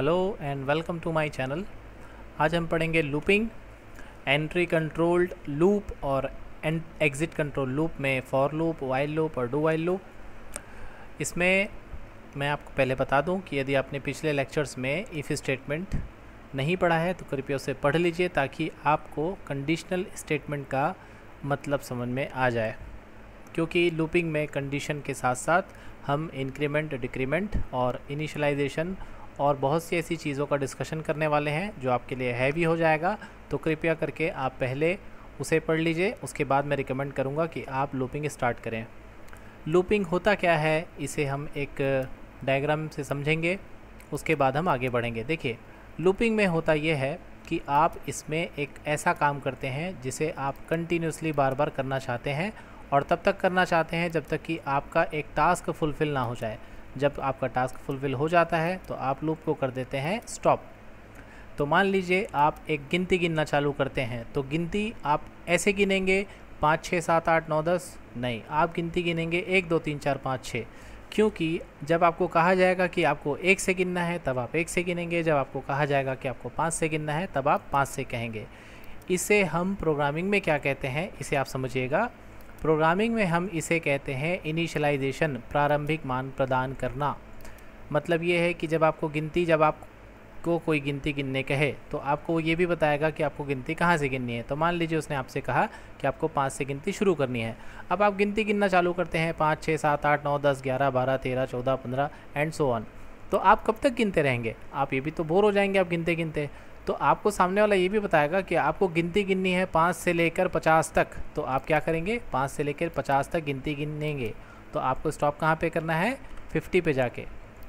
hello and welcome to my channel आज हम पढ़ेंगे लूपिंग एंट्री कंट्रोल्ड लूप और एग्ज़िट कंट्रोल लूप में फॉर लूप वाइल लूप और डू वाइल लूप इसमें मैं आपको पहले बता दूं कि यदि आपने पिछले लेक्चर्स में इफ़ स्टेटमेंट नहीं पढ़ा है तो कृपया उसे पढ़ लीजिए ताकि आपको कंडीशनल स्टेटमेंट का मतलब समझ में आ जाए क्योंकि लूपिंग में कंडीशन के साथ साथ हम इंक्रीमेंट डिक्रीमेंट और इनिशलाइजेशन और बहुत सी ऐसी चीज़ों का डिस्कशन करने वाले हैं जो आपके लिए हैवी हो जाएगा तो कृपया करके आप पहले उसे पढ़ लीजिए उसके बाद मैं रिकमेंड करूँगा कि आप लूपिंग स्टार्ट करें लूपिंग होता क्या है इसे हम एक डायग्राम से समझेंगे उसके बाद हम आगे बढ़ेंगे देखिए लूपिंग में होता यह है कि आप इसमें एक ऐसा काम करते हैं जिसे आप कंटिन्यूसली बार बार करना चाहते हैं और तब तक करना चाहते हैं जब तक कि आपका एक टास्क फुलफ़िल ना हो जाए जब आपका टास्क फुलफिल हो जाता है तो आप लूप को कर देते हैं स्टॉप तो मान लीजिए आप एक गिनती गिनना चालू करते हैं तो गिनती आप ऐसे गिनेंगे पाँच छः सात आठ नौ दस नहीं आप गिनती गिनेंगे एक दो तीन चार पाँच छः क्योंकि जब आपको कहा जाएगा कि आपको एक से गिनना है तब आप एक से गिनेंगे जब आपको कहा जाएगा कि आपको पाँच से गिनना है तब आप पाँच से कहेंगे इसे हम प्रोग्रामिंग में क्या कहते हैं इसे आप समझिएगा प्रोग्रामिंग में हम इसे कहते हैं इनिशलाइजेशन प्रारंभिक मान प्रदान करना मतलब ये है कि जब आपको गिनती जब आपको कोई गिनती गिनने कहे तो आपको ये भी बताएगा कि आपको गिनती कहाँ से गिननी है तो मान लीजिए उसने आपसे कहा कि आपको पाँच से गिनती शुरू करनी है अब आप गिनती गिनना चालू करते हैं पाँच छः सात आठ नौ दस ग्यारह बारह तेरह चौदह पंद्रह एंड सो ऑन तो आप कब तक गिनते रहेंगे आप ये भी तो बोर हो जाएंगे आप गिनते गिनते तो आपको सामने वाला ये भी बताएगा कि आपको गिनती गिननी है पाँच से लेकर पचास तक तो आप क्या करेंगे पाँच से लेकर पचास तक गिनती गिनेंगे तो आपको स्टॉप कहाँ पे करना है फिफ्टी पे जाके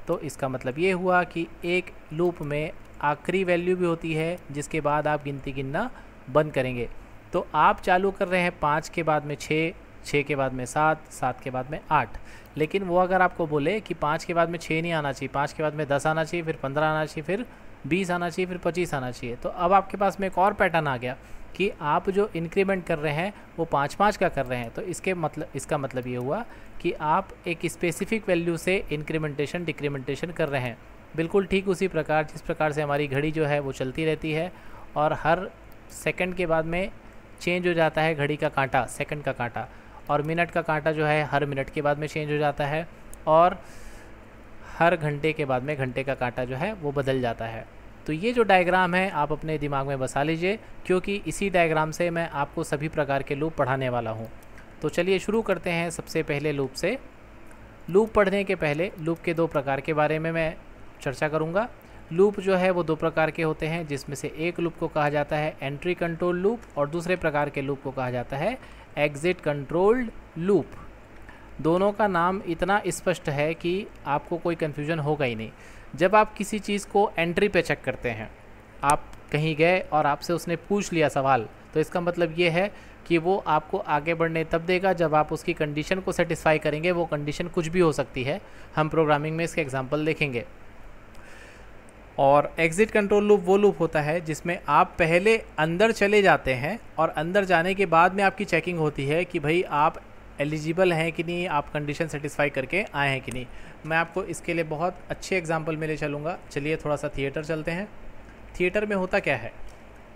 तो इसका मतलब ये हुआ कि एक लूप में आखिरी वैल्यू भी होती है जिसके बाद आप गिनती गिनना बंद करेंगे तो आप चालू कर रहे हैं पाँच के बाद में छः छः के बाद में सात सात के बाद में आठ लेकिन वो अगर आपको बोले कि पाँच के बाद में छः नहीं आना चाहिए पाँच के बाद में दस आना चाहिए फिर पंद्रह आना चाहिए फिर बीस आना चाहिए फिर पच्चीस आना चाहिए तो अब आपके पास में एक और पैटर्न आ गया कि आप जो इंक्रीमेंट कर रहे हैं वो पाँच पाँच का कर रहे हैं तो इसके मतलब इसका मतलब ये हुआ कि आप एक स्पेसिफिक वैल्यू से इंक्रीमेंटेशन डिक्रीमेंटेशन कर रहे हैं बिल्कुल ठीक उसी प्रकार जिस प्रकार से हमारी घड़ी जो है वो चलती रहती है और हर सेकंड के बाद में चेंज हो जाता है घड़ी का कांटा सेकंड का कांटा और मिनट का कांटा जो है हर मिनट के बाद में चेंज हो जाता है और हर घंटे के बाद में घंटे का कांटा जो है वो बदल जाता है तो ये जो डायग्राम है आप अपने दिमाग में बसा लीजिए क्योंकि इसी डायग्राम से मैं आपको सभी प्रकार के लूप पढ़ाने वाला हूँ तो चलिए शुरू करते हैं सबसे पहले लूप से लूप पढ़ने के पहले लूप के दो प्रकार के बारे में मैं चर्चा करूँगा लूप जो है वो दो प्रकार के होते हैं जिसमें से एक लूप को कहा जाता है एंट्री कंट्रोल लूप और दूसरे प्रकार के लूप को कहा जाता है एग्ज़िट कंट्रोल्ड लूप दोनों का नाम इतना स्पष्ट है कि आपको कोई कन्फ्यूजन होगा ही नहीं जब आप किसी चीज़ को एंट्री पे चेक करते हैं आप कहीं गए और आपसे उसने पूछ लिया सवाल तो इसका मतलब ये है कि वो आपको आगे बढ़ने तब देगा जब आप उसकी कंडीशन को सेटिस्फाई करेंगे वो कंडीशन कुछ भी हो सकती है हम प्रोग्रामिंग में इसके एग्जाम्पल देखेंगे और एग्ज़िट कंट्रोल लूप वो लूप होता है जिसमें आप पहले अंदर चले जाते हैं और अंदर जाने के बाद में आपकी चेकिंग होती है कि भाई आप एलिजिबल हैं कि नहीं आप कंडीशन सेटिस्फाई करके आए हैं कि नहीं मैं आपको इसके लिए बहुत अच्छे एग्जाम्पल में ले चलूँगा चलिए थोड़ा सा थिएटर चलते हैं थिएटर में होता क्या है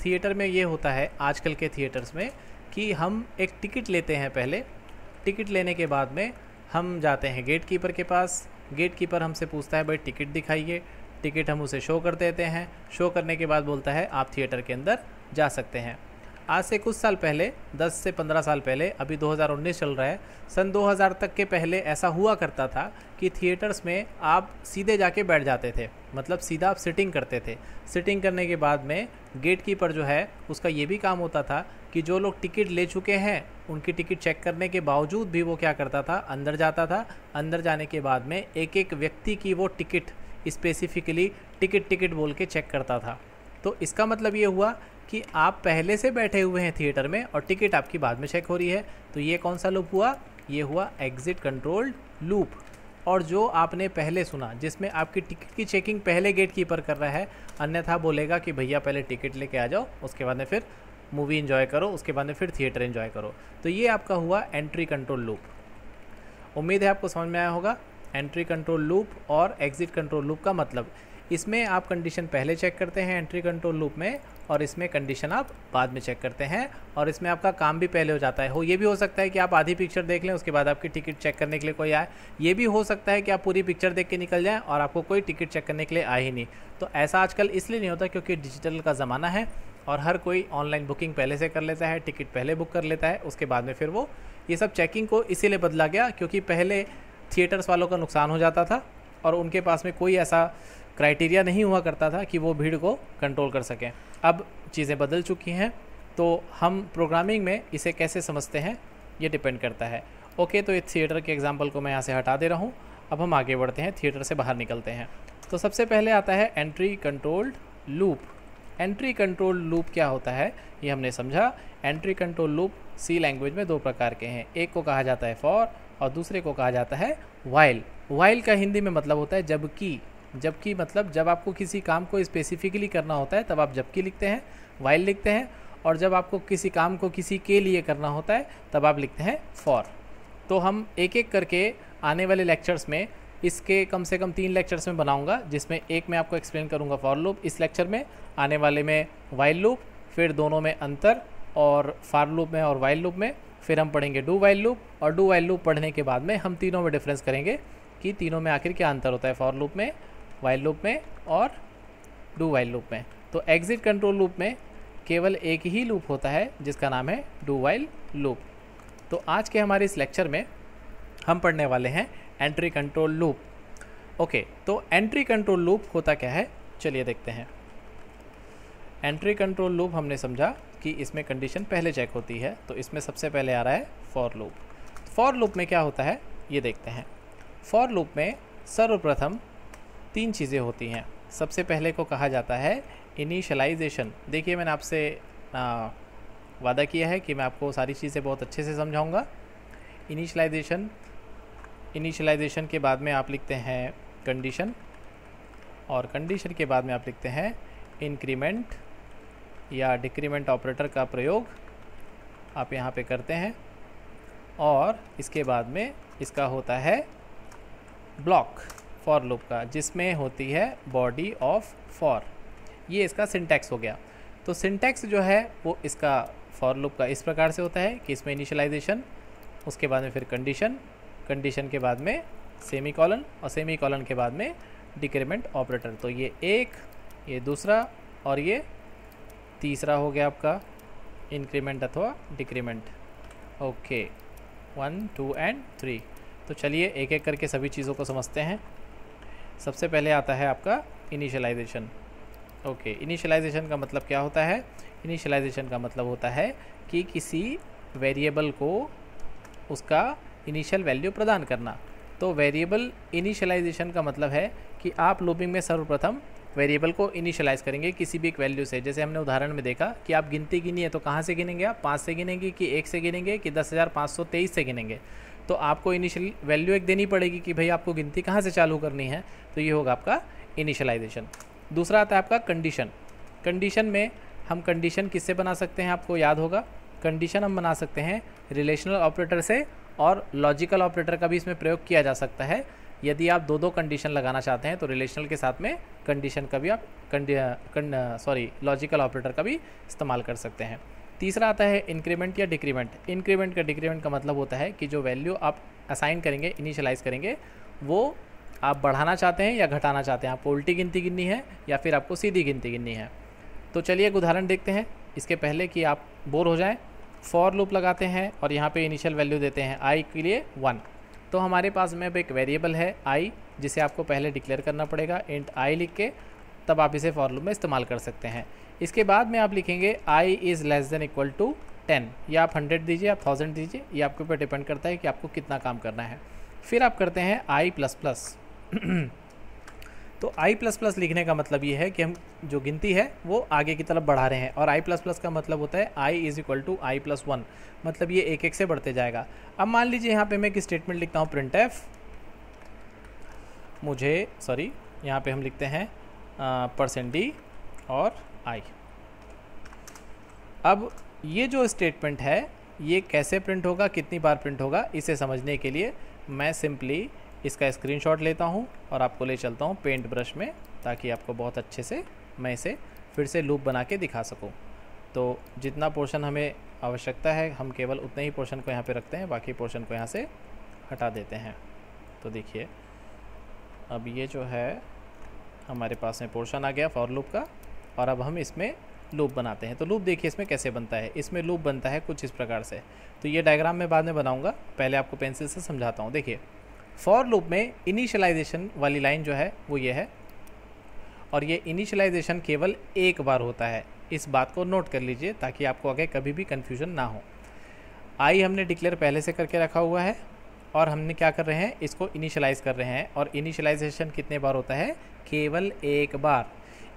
थिएटर में ये होता है आजकल के थिएटर्स में कि हम एक टिकट लेते हैं पहले टिकट लेने के बाद में हम जाते हैं गेट कीपर के पास गेट कीपर हमसे पूछता है भाई टिकट दिखाइए टिकट हम उसे शो कर देते हैं शो करने के बाद बोलता है आप थिएटर के अंदर जा सकते हैं आज से कुछ साल पहले 10 से 15 साल पहले अभी 2019 चल रहा है सन 2000 तक के पहले ऐसा हुआ करता था कि थिएटर्स में आप सीधे जाके बैठ जाते थे मतलब सीधा आप सिटिंग करते थे सिटिंग करने के बाद में गेट कीपर जो है उसका ये भी काम होता था कि जो लोग टिकट ले चुके हैं उनकी टिकट चेक करने के बावजूद भी वो क्या करता था अंदर जाता था अंदर जाने के बाद में एक एक व्यक्ति की वो टिकट स्पेसिफिकली टिकट टिकट बोल के चेक करता था तो इसका मतलब ये हुआ कि आप पहले से बैठे हुए हैं थिएटर में और टिकट आपकी बाद में चेक हो रही है तो ये कौन सा लूप हुआ ये हुआ एग्ज़िट कंट्रोल्ड लूप और जो आपने पहले सुना जिसमें आपकी टिकट की चेकिंग पहले गेट कीपर कर रहा है अन्यथा बोलेगा कि भैया पहले टिकट लेके आ जाओ उसके बाद में फिर मूवी इन्जॉय करो उसके बाद में फिर थिएटर इन्जॉय करो तो ये आपका हुआ एंट्री कंट्रोल लूप उम्मीद है आपको समझ में आया होगा एंट्री कंट्रोल लूप और एग्ज़िट कंट्रोल लूप का मतलब इसमें आप कंडीशन पहले चेक करते हैं एंट्री कंट्रोल लूप में और इसमें कंडीशन आप बाद में चेक करते हैं और इसमें आपका काम भी पहले हो जाता है हो ये भी हो सकता है कि आप आधी पिक्चर देख लें उसके बाद आपकी टिकट चेक करने के लिए कोई आए ये भी हो सकता है कि आप पूरी पिक्चर देख के निकल जाएँ और आपको कोई टिकट चेक करने के लिए आए ही नहीं तो ऐसा आजकल इसलिए नहीं होता क्योंकि डिजिटल का ज़माना है और हर कोई ऑनलाइन बुकिंग पहले से कर लेता है टिकट पहले बुक कर लेता है उसके बाद में फिर वो ये सब चेकिंग को इसीलिए बदला गया क्योंकि पहले थिएटर्स वालों का नुकसान हो जाता था और उनके पास में कोई ऐसा क्राइटेरिया नहीं हुआ करता था कि वो भीड़ को कंट्रोल कर सकें अब चीज़ें बदल चुकी हैं तो हम प्रोग्रामिंग में इसे कैसे समझते हैं ये डिपेंड करता है ओके तो ये थिएटर के एग्ज़ाम्पल को मैं यहाँ से हटा दे रहा हूँ अब हम आगे बढ़ते हैं थिएटर से बाहर निकलते हैं तो सबसे पहले आता है entry controlled loop entry control loop क्या होता है ये हमने समझा entry control loop C language में दो प्रकार के हैं एक को कहा जाता है फॉर और दूसरे को कहा जाता है वाइल वाइल का हिंदी में मतलब होता है जबकि जबकि मतलब जब आपको किसी काम को स्पेसिफिकली करना होता है तब आप जबकि लिखते हैं वाइल लिखते हैं और जब आपको किसी काम को किसी के लिए करना होता है तब आप लिखते हैं फॉर तो हम एक एक करके आने वाले लेक्चर्स में इसके कम से कम तीन लेक्चर्स में बनाऊंगा जिसमें एक मैं आपको एक्सप्लेन करूंगा फॉर लूप इस लेक्चर में आने वाले में वाइल लूप फिर दोनों में अंतर और फार लूप में और वाइल लूप में फिर हम पढ़ेंगे डू वाइल लूप और डू वाइल लूप पढ़ने के बाद में हम तीनों में डिफरेंस करेंगे कि तीनों में आखिर क्या अंतर होता है फॉर लूप में वाइल लूप में और डू वाइल लूप में तो एग्ज़िट कंट्रोल लूप में केवल एक ही लूप होता है जिसका नाम है डू वाइल लूप तो आज के हमारे इस लेक्चर में हम पढ़ने वाले हैं एंट्री कंट्रोल लूप ओके तो एंट्री कंट्रोल लूप होता क्या है चलिए देखते हैं एंट्री कंट्रोल लूप हमने समझा कि इसमें कंडीशन पहले चेक होती है तो इसमें सबसे पहले आ रहा है फॉर लूप फॉर लूप में क्या होता है ये देखते हैं फॉर लूप में सर्वप्रथम तीन चीज़ें होती हैं सबसे पहले को कहा जाता है इनिशलाइजेशन देखिए मैंने आपसे वादा किया है कि मैं आपको सारी चीज़ें बहुत अच्छे से समझाऊँगा इनिशलाइजेशन इनिशलाइजेशन के बाद में आप लिखते हैं कंडीशन और कंडीशन के बाद में आप लिखते हैं इंक्रीमेंट या डिक्रीमेंट ऑपरेटर का प्रयोग आप यहाँ पे करते हैं और इसके बाद में इसका होता है ब्लॉक फॉर लूप का जिसमें होती है बॉडी ऑफ फॉर ये इसका सिंटैक्स हो गया तो सिंटैक्स जो है वो इसका फॉर लूप का इस प्रकार से होता है कि इसमें इनिशलाइजेशन उसके बाद में फिर कंडीशन कंडीशन के बाद में सेमी कॉलन और सेमी कॉलन के बाद में डिक्रीमेंट ऑपरेटर तो ये एक ये दूसरा और ये तीसरा हो गया आपका इंक्रीमेंट अथवा decrement okay one two and three तो चलिए एक एक करके सभी चीज़ों को समझते हैं सबसे पहले आता है आपका इनिशलाइजेशन ओके इनिशलाइजेशन का मतलब क्या होता है इनिशलाइजेशन का मतलब होता है कि किसी वेरिएबल को उसका इनिशियल वैल्यू प्रदान करना तो वेरिएबल इनिशलाइजेशन का मतलब है कि आप लूपिंग में सर्वप्रथम वेरिएबल को इनिशलाइज करेंगे किसी भी एक वैल्यू से जैसे हमने उदाहरण में देखा कि आप गिनती गिनी है तो कहाँ से गिनेंगे आप पाँच से गिनेंगे कि एक से गिनेंगे कि दस हज़ार पाँच सौ तेईस से गिनेंगे तो आपको इनिशियल वैल्यू एक देनी पड़ेगी कि भाई आपको गिनती कहाँ से चालू करनी है तो ये होगा आपका इनिशलाइजेशन दूसरा आता है आपका कंडीशन कंडीशन में हम कंडीशन किससे बना सकते हैं आपको याद होगा कंडीशन हम बना सकते हैं रिलेशनल ऑपरेटर से और लॉजिकल ऑपरेटर का भी इसमें प्रयोग किया जा सकता है यदि आप दो दो कंडीशन लगाना चाहते हैं तो रिलेशनल के साथ में कंडीशन का भी आप सॉरी लॉजिकल ऑपरेटर का भी इस्तेमाल कर सकते हैं तीसरा आता है इंक्रीमेंट या डिक्रीमेंट इंक्रीमेंट का डिक्रीमेंट का मतलब होता है कि जो वैल्यू आप असाइन करेंगे इनिशलाइज करेंगे वो आप बढ़ाना चाहते हैं या घटाना चाहते हैं आपको उल्टी गिनती गिननी है या फिर आपको सीधी गिनती गिननी है तो चलिए एक उदाहरण देखते हैं इसके पहले कि आप बोर हो जाएं फॉर लूप लगाते हैं और यहाँ पे इनिशियल वैल्यू देते हैं आई के लिए वन तो हमारे पास में अब एक वेरिएबल है आई जिसे आपको पहले डिक्लेयर करना पड़ेगा इंट आई लिख के तब आप इसे फॉर लूप में इस्तेमाल कर सकते हैं इसके बाद में आप लिखेंगे I is less than equal to ten या आप हंड्रेड दीजिए आप थाउजेंड दीजिए ये आपके ऊपर डिपेंड करता है कि आपको कितना काम करना है फिर आप करते हैं आई प्लस प्लस तो आई प्लस प्लस लिखने का मतलब ये है कि हम जो गिनती है वो आगे की तरफ बढ़ा रहे हैं और आई प्लस प्लस का मतलब होता है आई is equal to I plus one मतलब ये एक एक से बढ़ते जाएगा अब मान लीजिए यहाँ पे मैं एक स्टेटमेंट लिखता हूँ प्रिंट एफ मुझे सॉरी यहाँ पे हम लिखते हैं परसेंट डी और आई अब ये जो स्टेटमेंट है ये कैसे प्रिंट होगा कितनी बार प्रिंट होगा इसे समझने के लिए मैं सिंपली इसका स्क्रीनशॉट लेता हूँ और आपको ले चलता हूँ पेंट ब्रश में ताकि आपको बहुत अच्छे से मैं इसे फिर से लूप बना के दिखा सकूँ तो जितना पोर्शन हमें आवश्यकता है हम केवल उतने ही पोर्शन को यहाँ पे रखते हैं बाकी पोर्शन को यहाँ से हटा देते हैं तो देखिए अब ये जो है हमारे पास में पोर्शन आ गया फॉर लूप का और अब हम इसमें लूप बनाते हैं तो लूप देखिए इसमें कैसे बनता है इसमें लूप बनता है कुछ इस प्रकार से तो ये डायग्राम मैं बाद में बनाऊँगा पहले आपको पेंसिल से समझाता हूँ देखिए फॉर लूप में इनिशलाइजेशन वाली लाइन जो है वो ये है और ये इनिशलाइजेशन केवल एक बार होता है इस बात को नोट कर लीजिए ताकि आपको आगे कभी भी कन्फ्यूजन ना हो आई हमने डिक्लेयर पहले से करके रखा हुआ है और हमने क्या कर रहे हैं इसको इनिशलाइज कर रहे हैं और इनिशलाइजेशन कितने बार होता है केवल एक बार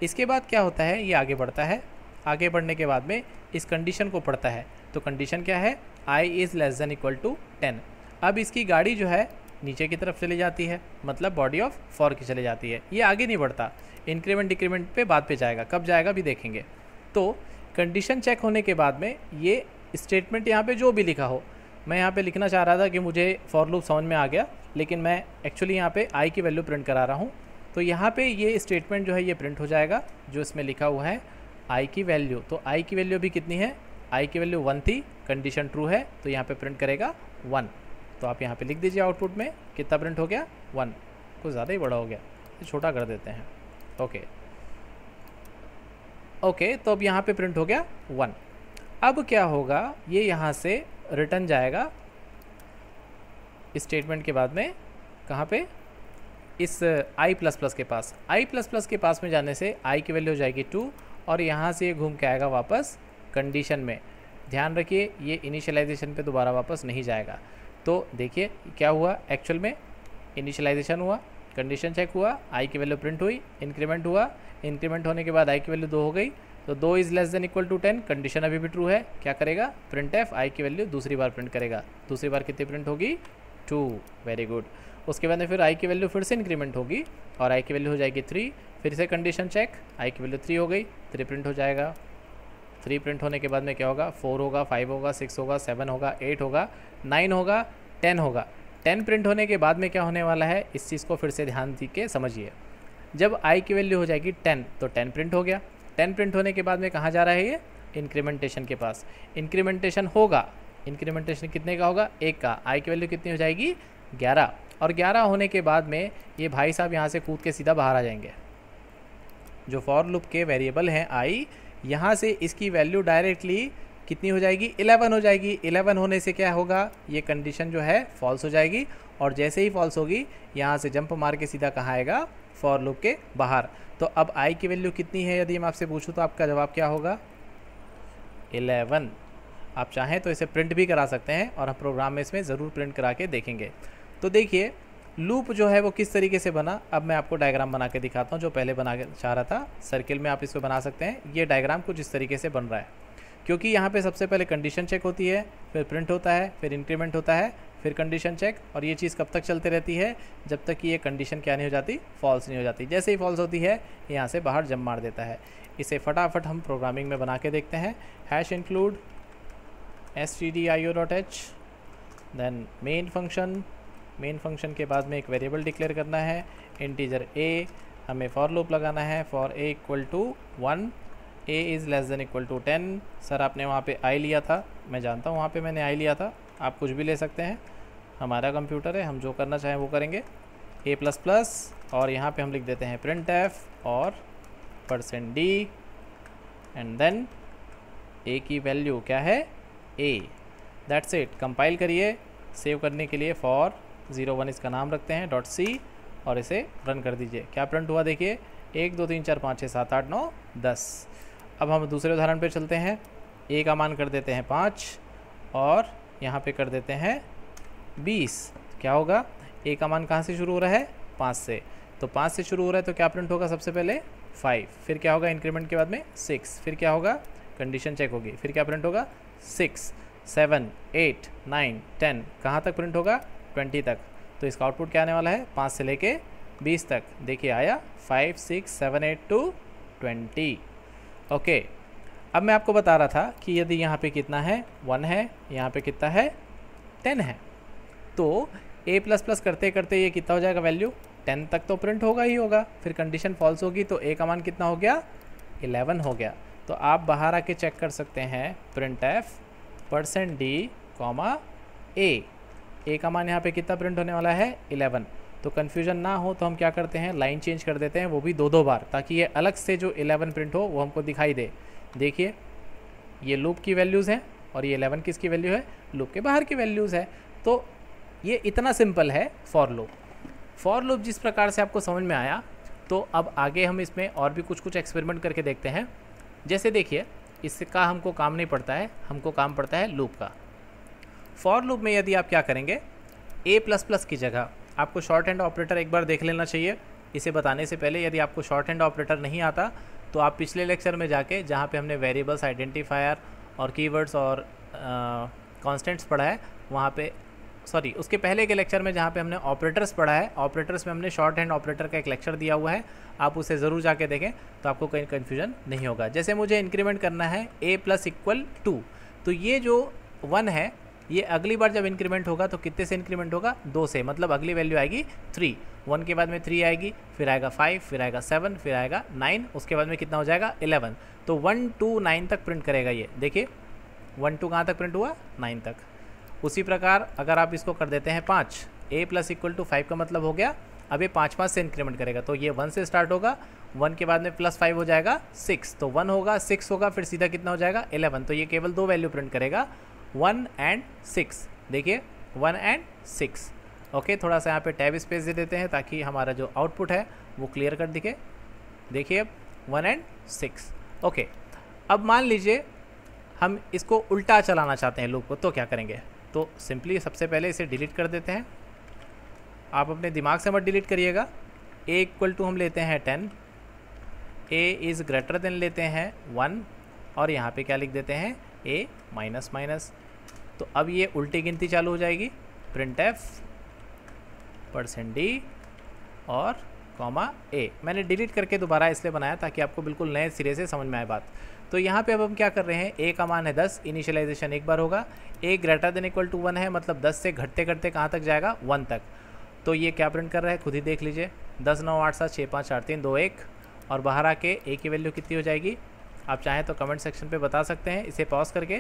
इसके बाद क्या होता है ये आगे बढ़ता है आगे बढ़ने के बाद में इस कंडीशन को पढ़ता है तो कंडीशन क्या है आई is less than equal to ten अब इसकी गाड़ी जो है नीचे की तरफ चली जाती है मतलब बॉडी ऑफ फॉर की चली जाती है ये आगे नहीं बढ़ता इंक्रीमेंट डिक्रीमेंट पे बाद पे जाएगा कब जाएगा भी देखेंगे तो कंडीशन चेक होने के बाद में ये स्टेटमेंट यहाँ पे जो भी लिखा हो मैं यहाँ पे लिखना चाह रहा था कि मुझे फॉर लूप समझ में आ गया लेकिन मैं एक्चुअली यहाँ पे आई की वैल्यू प्रिंट करा रहा हूँ तो यहाँ पे ये स्टेटमेंट जो है ये प्रिंट हो जाएगा जो इसमें लिखा हुआ है आई की वैल्यू तो आई की वैल्यू भी कितनी है आई की वैल्यू वन थी कंडीशन ट्रू है तो यहाँ पे प्रिंट करेगा वन तो आप यहाँ पे लिख दीजिए आउटपुट में कितना प्रिंट हो गया वन कुछ ज़्यादा ही बड़ा हो गया तो छोटा कर देते हैं ओके ओके तो अब यहाँ पर प्रिंट हो गया वन अब क्या होगा ये यहाँ से रिटर्न जाएगा स्टेटमेंट के बाद में कहाँ पर इस आई प्लस प्लस के पास आई प्लस प्लस के पास में जाने से आई की वैल्यू हो जाएगी टू और यहाँ से ये घूम के आएगा वापस कंडीशन में ध्यान रखिए ये इनिशियलाइजेशन पे दोबारा वापस नहीं जाएगा तो देखिए क्या हुआ एक्चुअल में इनिशियलाइजेशन हुआ कंडीशन चेक हुआ आई की वैल्यू प्रिंट हुई इंक्रीमेंट हुआ इंक्रीमेंट होने के बाद आई की वैल्यू दो हो गई तो दो is less than equal to ten condition अभी भी ट्रू है क्या करेगा प्रिंट एफ आई की वैल्यू दूसरी बार प्रिंट करेगा दूसरी बार कितनी प्रिंट होगी टू वेरी गुड उसके बाद में फिर आई की वैल्यू फिर से इंक्रीमेंट होगी और आई की वैल्यू हो जाएगी थ्री फिर से कंडीशन चेक आई की वैल्यू थ्री हो गई थ्री प्रिंट हो जाएगा थ्री प्रिंट होने के बाद में क्या होगा फोर होगा फाइव होगा सिक्स होगा सेवन होगा एट होगा नाइन होगा टेन होगा टेन प्रिंट होने के बाद में क्या होने वाला है इस चीज़ को फिर से ध्यान दी के समझिए जब आई की वैल्यू हो जाएगी टेन तो टेन प्रिंट हो गया टेन प्रिंट होने के बाद में कहाँ जा रहा है ये इंक्रीमेंटेशन के पास इंक्रीमेंटेशन होगा इंक्रीमेंटेशन कितने का होगा एक का आई की वैल्यू कितनी हो जाएगी ग्यारह और ग्यारह होने के बाद में ये भाई साहब यहाँ से कूद के सीधा बाहर आ जाएंगे जो फॉर लूप के वेरिएबल हैं आई यहाँ से इसकी वैल्यू डायरेक्टली कितनी हो जाएगी 11 हो जाएगी 11 होने से क्या होगा ये कंडीशन जो है फॉल्स हो जाएगी और जैसे ही फॉल्स होगी यहाँ से जंप मार के सीधा कहाँ आएगा फॉर लूप के बाहर तो अब आई की वैल्यू कितनी है यदि मैं आपसे पूछूँ तो आपका जवाब क्या होगा इलेवन आप चाहें तो इसे प्रिंट भी करा सकते हैं और हम प्रोग्राम में इसमें ज़रूर प्रिंट करा के देखेंगे तो देखिए लूप जो है वो किस तरीके से बना अब मैं आपको डायग्राम बना के दिखाता हूँ जो पहले बना के चाह रहा था सर्किल में आप इसको बना सकते हैं ये डायग्राम कुछ इस तरीके से बन रहा है क्योंकि यहाँ पे सबसे पहले कंडीशन चेक होती है फिर प्रिंट होता है फिर इंक्रीमेंट होता है फिर कंडीशन चेक और ये चीज़ कब तक चलते रहती है जब तक कि ये कंडीशन क्या नहीं हो जाती फॉल्स नहीं हो जाती जैसे ही फॉल्स होती है यहाँ से बाहर जम मार देता है इसे फटाफट हम प्रोग्रामिंग में बना के देखते हैं hash include s t d i o dot h then main function main function के बाद में एक वेरिएबल डिक्लेयर करना है इंटीजर ए हमें फॉर लूप लगाना है for a equal to one a is less than equal to ten sir आपने वहाँ पे आई लिया था मैं जानता हूँ वहाँ पे मैंने आई लिया था आप कुछ भी ले सकते हैं हमारा कंप्यूटर है हम जो करना चाहें वो करेंगे ए प्लस प्लस और यहाँ पे हम लिख देते हैं प्रिंट एफ और percent d and then a की वैल्यू क्या है ए दैट्स इट कंपाइल करिए सेव करने के लिए फॉर जीरो वन इसका नाम रखते हैं डॉट सी और इसे रन कर दीजिए क्या प्रिंट हुआ देखिए एक दो तीन चार पाँच छः सात आठ नौ दस अब हम दूसरे उदाहरण पर चलते हैं ए का मान कर देते हैं पाँच और यहाँ पे कर देते हैं बीस क्या होगा ए का मान कहाँ से शुरू हो रहा है पाँच से तो पाँच से शुरू हो रहा है तो क्या प्रिंट होगा सबसे पहले फाइव फिर क्या होगा इंक्रीमेंट के बाद में सिक्स फिर क्या होगा कंडीशन चेक होगी फिर क्या प्रिंट होगा six seven eight nine ten कहाँ तक प्रिंट होगा ट्वेंटी तक तो इसका आउटपुट क्या आने वाला है पाँच से लेके बीस तक देखिए आया five six seven eight to twenty okay अब मैं आपको बता रहा था कि यदि यहाँ पे कितना है वन है यहाँ पे कितना है टेन है तो ए प्लस प्लस करते करते ये कितना हो जाएगा वैल्यू टेन तक तो प्रिंट होगा ही होगा फिर कंडीशन फॉल्स होगी तो ए का मान कितना हो गया इलेवन हो गया तो आप बाहर आके चेक कर सकते हैं print f percent d comma a a का मान यहाँ पे कितना प्रिंट होने वाला है इलेवन तो कन्फ्यूजन ना हो तो हम क्या करते हैं लाइन चेंज कर देते हैं वो भी दो दो बार ताकि ये अलग से जो इलेवन प्रिंट हो वो हमको दिखाई दे देखिए ये लूप की वैल्यूज़ हैं और ये इलेवन किसकी वैल्यू है लूप के बाहर की वैल्यूज़ है तो ये इतना सिंपल है फॉर लूप फॉर लूप जिस प्रकार से आपको समझ में आया तो अब आगे हम इसमें और भी कुछ कुछ एक्सपेरिमेंट करके देखते हैं जैसे देखिए इसका हमको काम नहीं पड़ता है हमको काम पड़ता है लूप का फॉर लूप में यदि आप क्या करेंगे ए प्लस प्लस की जगह आपको शॉर्ट हैंड ऑपरेटर एक बार देख लेना चाहिए इसे बताने से पहले यदि आपको शॉर्ट हैंड ऑपरेटर नहीं आता तो आप पिछले लेक्चर में जाके जहाँ पे हमने वेरिएबल्स आइडेंटिफायर और कीवर्ड्स और कॉन्स्टेंट्स पढ़ा है वहाँ पे सॉरी उसके पहले के लेक्चर में जहाँ पे हमने ऑपरेटर्स पढ़ा है ऑपरेटर्स में हमने शॉर्ट हैंड ऑपरेटर का एक लेक्चर दिया हुआ है आप उसे ज़रूर जाके देखें तो आपको कहीं कन्फ्यूजन नहीं होगा जैसे मुझे इंक्रीमेंट करना है ए प्लस इक्वल टू तो ये जो वन है ये अगली बार जब इंक्रीमेंट होगा तो कितने से इंक्रीमेंट होगा दो से मतलब अगली वैल्यू आएगी थ्री वन के बाद में थ्री आएगी फिर आएगा फाइव फिर आएगा सेवन फिर आएगा नाइन उसके बाद में कितना हो जाएगा इलेवन तो वन टू नाइन तक प्रिंट करेगा ये देखिए वन टू कहाँ तक प्रिंट हुआ नाइन तक उसी प्रकार अगर आप इसको कर देते हैं पाँच a plus equal to five का मतलब हो गया अब ये पाँच पाँच से इंक्रीमेंट करेगा तो ये वन से स्टार्ट होगा वन के बाद में प्लस फाइव हो जाएगा सिक्स तो वन होगा सिक्स होगा फिर सीधा कितना हो जाएगा इलेवन तो ये केवल दो वैल्यू प्रिंट करेगा वन एंड सिक्स देखिए वन एंड सिक्स ओके थोड़ा सा यहाँ पे टैब स्पेस दे देते हैं ताकि हमारा जो आउटपुट है वो क्लियर कर दिखे देखिए अब वन एंड सिक्स ओके अब मान लीजिए हम इसको उल्टा चलाना चाहते हैं लूप को तो क्या करेंगे तो सिंपली सबसे पहले इसे डिलीट कर देते हैं आप अपने दिमाग से मत डिलीट करिएगा ए इक्वल टू हम लेते हैं ten a is greater than लेते हैं वन और यहाँ पे क्या लिख देते हैं ए माइनस माइनस तो अब ये उल्टी गिनती चालू हो जाएगी प्रिंट एफ परसेंट डी और कॉमा ए मैंने डिलीट करके दोबारा इसलिए बनाया ताकि आपको बिल्कुल नए सिरे से समझ में आए बात तो यहाँ पे अब हम क्या कर रहे हैं ए का मान है दस इनिशियलाइजेशन एक बार होगा a greater than equal to one है मतलब दस से घटते घटते कहाँ तक जाएगा वन तक तो ये क्या प्रिंट कर रहा है खुद ही देख लीजिए दस नौ आठ सात छः पाँच चार तीन दो एक और बाहर आके ए की वैल्यू कितनी हो जाएगी आप चाहें तो कमेंट सेक्शन पे बता सकते हैं इसे पॉज करके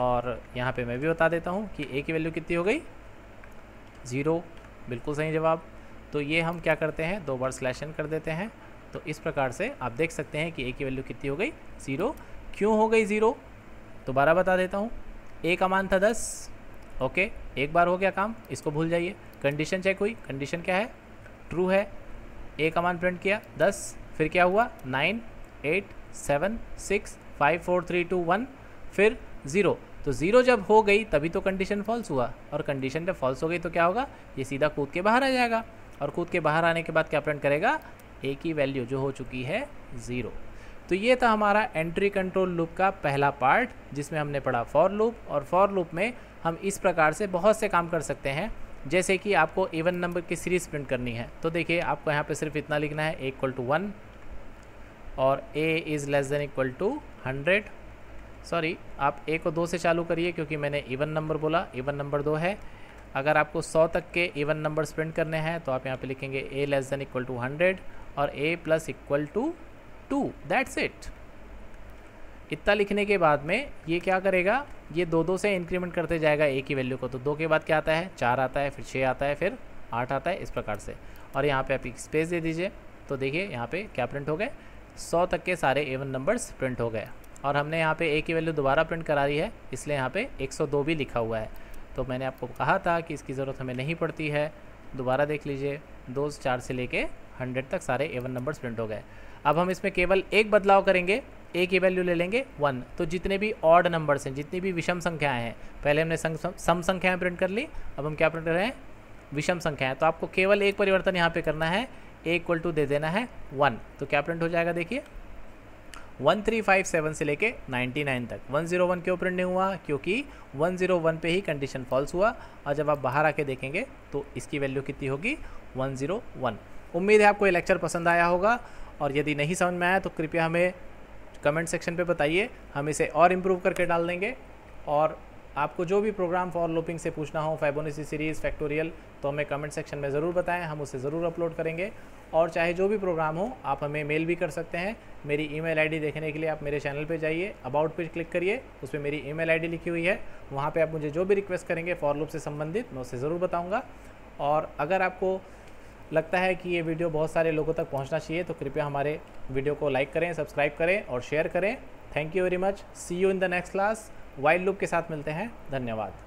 और यहाँ पे मैं भी बता देता हूँ कि ए की वैल्यू कितनी हो गई ज़ीरो बिल्कुल सही जवाब तो ये हम क्या करते हैं दो बार स्लैश एन कर देते हैं तो इस प्रकार से आप देख सकते हैं कि ए की वैल्यू कितनी हो गई ज़ीरो क्यों हो गई ज़ीरो दोबारा बता देता हूँ ए का मान था दस ओके एक बार हो गया काम इसको भूल जाइए कंडीशन चेक हुई कंडीशन क्या है ट्रू है ए का मान प्रिंट किया दस फिर क्या हुआ nine eight seven six five four three two one फिर ज़ीरो तो ज़ीरो जब हो गई तभी तो कंडीशन फॉल्स हुआ और कंडीशन जब फॉल्स हो गई तो क्या होगा ये सीधा कूद के बाहर आ जाएगा और कूद के बाहर आने के बाद क्या प्रिंट करेगा ए की वैल्यू जो हो चुकी है ज़ीरो तो ये था हमारा एंट्री कंट्रोल लूप का पहला पार्ट जिसमें हमने पढ़ा फॉर लूप और फॉर लूप में हम इस प्रकार से बहुत से काम कर सकते हैं जैसे कि आपको इवन नंबर की सीरीज़ प्रिंट करनी है तो देखिए आपको यहाँ पे सिर्फ इतना लिखना है एक इक्वल टू वन और a is less than equal to hundred sorry आप a को दो से चालू करिए क्योंकि मैंने इवन नंबर बोला इवन नंबर दो है अगर आपको सौ तक के इवन नंबर्स प्रिंट करने हैं तो आप यहाँ पे लिखेंगे a less than equal to hundred और a plus equal to two that's it इतना लिखने के बाद में ये क्या करेगा ये दो दो से इंक्रीमेंट करते जाएगा ए की वैल्यू को तो दो के बाद क्या आता है चार आता है फिर छः आता है फिर आठ आता है इस प्रकार से और यहाँ पे आप एक स्पेस दे दीजिए तो देखिए यहाँ पे क्या प्रिंट हो गए सौ तक के सारे एवन नंबर्स प्रिंट हो गए और हमने यहाँ पे ए की वैल्यू दोबारा प्रिंट करा रही है इसलिए यहाँ पे 102 भी लिखा हुआ है तो मैंने आपको कहा था कि इसकी ज़रूरत हमें नहीं पड़ती है दोबारा देख लीजिए दो चार से लेके हंड्रेड तक सारे एवन नंबर्स प्रिंट हो गए अब हम इसमें केवल एक बदलाव करेंगे ए की वैल्यू ले लेंगे वन तो जितने भी ऑड नंबर्स हैं जितनी भी विषम संख्याएँ हैं पहले हमने सम, संख्याएँ प्रिंट कर ली अब हम क्या प्रिंट कर रहे हैं विषम संख्याएँ तो आपको केवल एक परिवर्तन यहाँ पे करना है ए इक्वल टू दे देना है वन तो क्या प्रिंट हो जाएगा देखिए वन थ्री फाइव सेवन से लेके नाइन्टी नाइन तक वन जीरो वन क्यों प्रिंट नहीं हुआ क्योंकि वन जीरो वन पर ही कंडीशन फॉल्स हुआ और जब आप बाहर आके देखेंगे तो इसकी वैल्यू कितनी होगी वन जीरो वन उम्मीद है आपको ये लेक्चर पसंद आया होगा और यदि नहीं समझ में आया तो कृपया हमें कमेंट सेक्शन पे बताइए हम इसे और इम्प्रूव करके डाल देंगे और आपको जो भी प्रोग्राम फॉर लूपिंग से पूछना हो फाइबोनेसी सीरीज़ फैक्टोरियल तो हमें कमेंट सेक्शन में ज़रूर बताएं हम उसे ज़रूर अपलोड करेंगे और चाहे जो भी प्रोग्राम हो आप हमें मेल भी कर सकते हैं मेरी ईमेल आईडी देखने के लिए आप मेरे चैनल पे जाइए अबाउट पे क्लिक करिए उस पर मेरी ईमेल आईडी लिखी हुई है वहाँ पे आप मुझे जो भी रिक्वेस्ट करेंगे फॉर लूप से संबंधित मैं उसे ज़रूर बताऊँगा और अगर आपको लगता है कि ये वीडियो बहुत सारे लोगों तक पहुँचना चाहिए तो कृपया हमारे वीडियो को लाइक करें सब्सक्राइब करें और शेयर करें thank you very much see you in the next class वाइल्ड लुक के साथ मिलते हैं धन्यवाद